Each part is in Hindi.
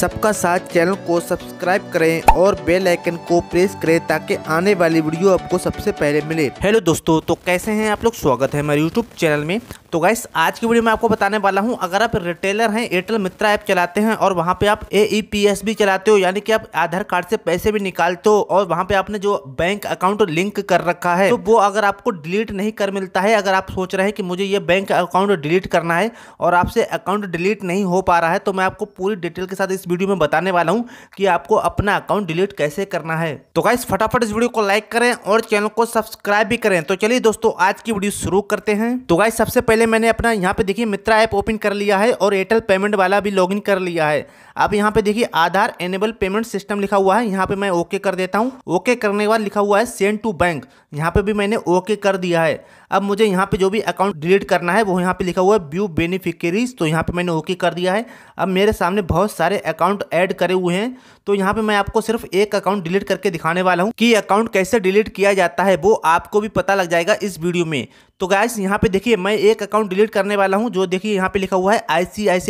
सबका साथ चैनल को सब्सक्राइब करें और बेल आइकन को प्रेस करें ताकि आने वाली वीडियो आपको सबसे पहले मिले हेलो दोस्तों तो कैसे हैं आप लोग स्वागत है हमारे यूट्यूब चैनल में तो गाइस आज की वीडियो में आपको बताने वाला हूँ अगर आप रिटेलर हैं एयरटेल मित्रा ऐप चलाते हैं और वहाँ पे आप ए e भी चलाते हो यानी कि आप आधार कार्ड से पैसे भी निकालते हो और वहाँ पे आपने जो बैंक अकाउंट लिंक कर रखा है तो वो अगर आपको डिलीट नहीं कर मिलता है अगर आप सोच रहे हैं कि मुझे ये बैंक अकाउंट डिलीट करना है और आपसे अकाउंट डिलीट नहीं हो पा रहा है तो मैं आपको पूरी डिटेल के साथ इस वीडियो में बताने वाला हूँ कि आपको अपना अकाउंट डिलीट कैसे करना है तो गाइस फटाफट इस वीडियो को लाइक करें और चैनल को सब्सक्राइब भी करें तो चलिए दोस्तों आज की वीडियो शुरू करते हैं तो गाइस सबसे पहले पहले मैंने अपना यहाँ पे देखिए मित्रा ऐप ओपन कर लिया है और एयरटेल पेमेंट वाला भी लॉगिन कर लिया है अब यहाँ पे देखिए आधार एनेबल पेमेंट सिस्टम लिखा हुआ है यहाँ पे मैं ओके कर देता हूँ ओके करने के बाद लिखा हुआ है सेंड टू बैंक यहाँ पे भी मैंने ओके कर दिया है अब मुझे यहाँ पे जो भी अकाउंट डिलीट करना है वो यहाँ पे लिखा हुआ है व्यू बेनिफिकरीज तो यहाँ पे मैंने ओके कर दिया है अब मेरे सामने बहुत सारे अकाउंट ऐड करे हुए हैं तो यहाँ पे मैं आपको सिर्फ एक अकाउंट डिलीट करके दिखाने वाला हूँ कि अकाउंट कैसे डिलीट किया जाता है वो आपको भी पता लग जाएगा इस वीडियो में तो गैस यहाँ पे देखिए मैं एक अकाउंट डिलीट करने वाला हूँ जो देखिए यहाँ पे लिखा हुआ है आई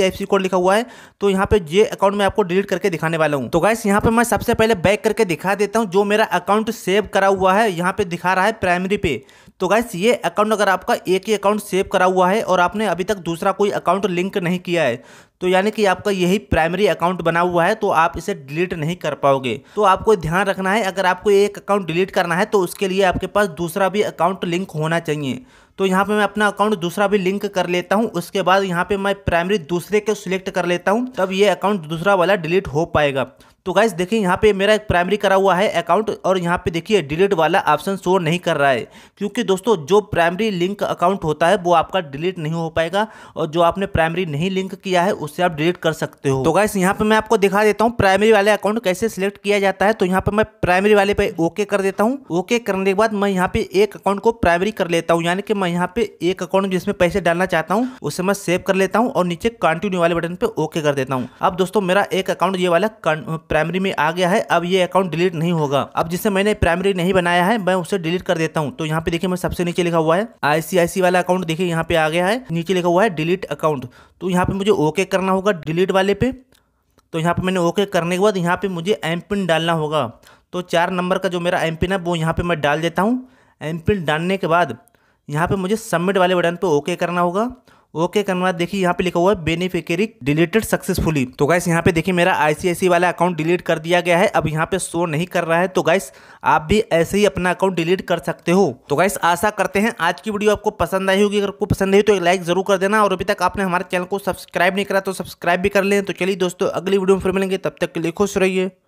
सी कोड लिखा हुआ है तो यहाँ पे ये अकाउंट मैं आपको डिलीट करके दिखाने वाला हूँ तो गैस यहाँ पे मैं सबसे पहले बैक करके दिखा देता हूँ जो मेरा अकाउंट सेव करा हुआ है यहाँ पे दिखा रहा है प्राइमरी पे तो गाइस ये अकाउंट अगर आपका एक ही अकाउंट सेव करा हुआ है और आपने अभी तक दूसरा कोई अकाउंट लिंक नहीं किया है तो यानी कि आपका यही प्राइमरी अकाउंट बना हुआ है तो आप इसे डिलीट नहीं कर पाओगे तो आपको ध्यान रखना है अगर आपको एक अकाउंट डिलीट करना है तो उसके लिए आपके पास दूसरा भी अकाउंट लिंक होना चाहिए तो यहाँ पे मैं अपना अकाउंट दूसरा भी लिंक कर लेता हूँ उसके बाद यहाँ पे मैं प्राइमरी दूसरे को सिलेक्ट कर लेता हूँ तब ये अकाउंट दूसरा वाला डिलीट हो पाएगा तो गाइज देखिए यहाँ पे मेरा एक प्राइमरी करा हुआ है अकाउंट और यहाँ पे देखिए डिलीट वाला ऑप्शन शो नहीं कर रहा है क्योंकि दोस्तों जो प्राइमरी लिंक अकाउंट होता है वो आपका डिलीट नहीं हो पाएगा और जो आपने प्राइमरी नहीं लिंक किया है उससे आप डिलीट कर सकते हो तो गाइस यहाँ पे मैं आपको दिखा देता हूँ प्राइमरी वाले अकाउंट कैसे सिलेक्ट किया जाता है तो यहाँ पे मैं प्राइमरी वाले पे ओके कर देता हूँ ओके करने के बाद मैं यहाँ पे एक अकाउंट को प्राइमरी कर लेता हूँ यानी कि मैं मैं यहाँ पे एक अकाउंट जिसमें पैसे डालना चाहता हूँ उसे मैं सेव कर लेता हूँ और नीचे कंटिन्यू वाले बटन पे ओके कर देता हूँ अब दोस्तों मेरा एक अकाउंट ये वाला प्राइमरी में आ गया है अब ये अकाउंट डिलीट नहीं होगा अब जिसे मैंने प्राइमरी नहीं बनाया है मैं उसे डिलीट कर देता हूँ तो यहाँ पे देखिए मैं सबसे नीचे लिखा हुआ है आईसीआईसी वाला अकाउंट देखिए यहाँ पे आ गया है नीचे लिखा हुआ है डिलीट अकाउंट तो यहाँ पे मुझे ओके करना होगा डिलीट वाले पे तो यहाँ पे मैंने ओके करने के बाद यहाँ पे मुझे एम पिन डालना होगा तो चार नंबर का जो मेरा एम पिन है वो यहाँ पे मैं डाल देता हूँ एम पिन डालने के बाद यहाँ पे मुझे सबमिट वाले बटन पे ओके करना होगा ओके करने बाद देखिए यहाँ पे लिखा हुआ है बेनिफिकरी डिलीटेड सक्सेसफुली तो गाइस यहाँ पे देखिए मेरा आईसीआईसी वाला अकाउंट डिलीट कर दिया गया है अब यहाँ पे शो नहीं कर रहा है तो गाइस आप भी ऐसे ही अपना अकाउंट डिलीट कर सकते हो तो गाइस आशा करते हैं आज की वीडियो आपको पसंद आई होगी अगर आपको पसंद आई तो एक लाइक जरूर कर देना और अभी तक आपने हमारे चैनल को सब्सक्राइब नहीं करा तो सब्सक्राइब भी कर लें तो चलिए दोस्तों अगली वीडियो में फिर मिलेंगे तब तक के लिए खुश रहिए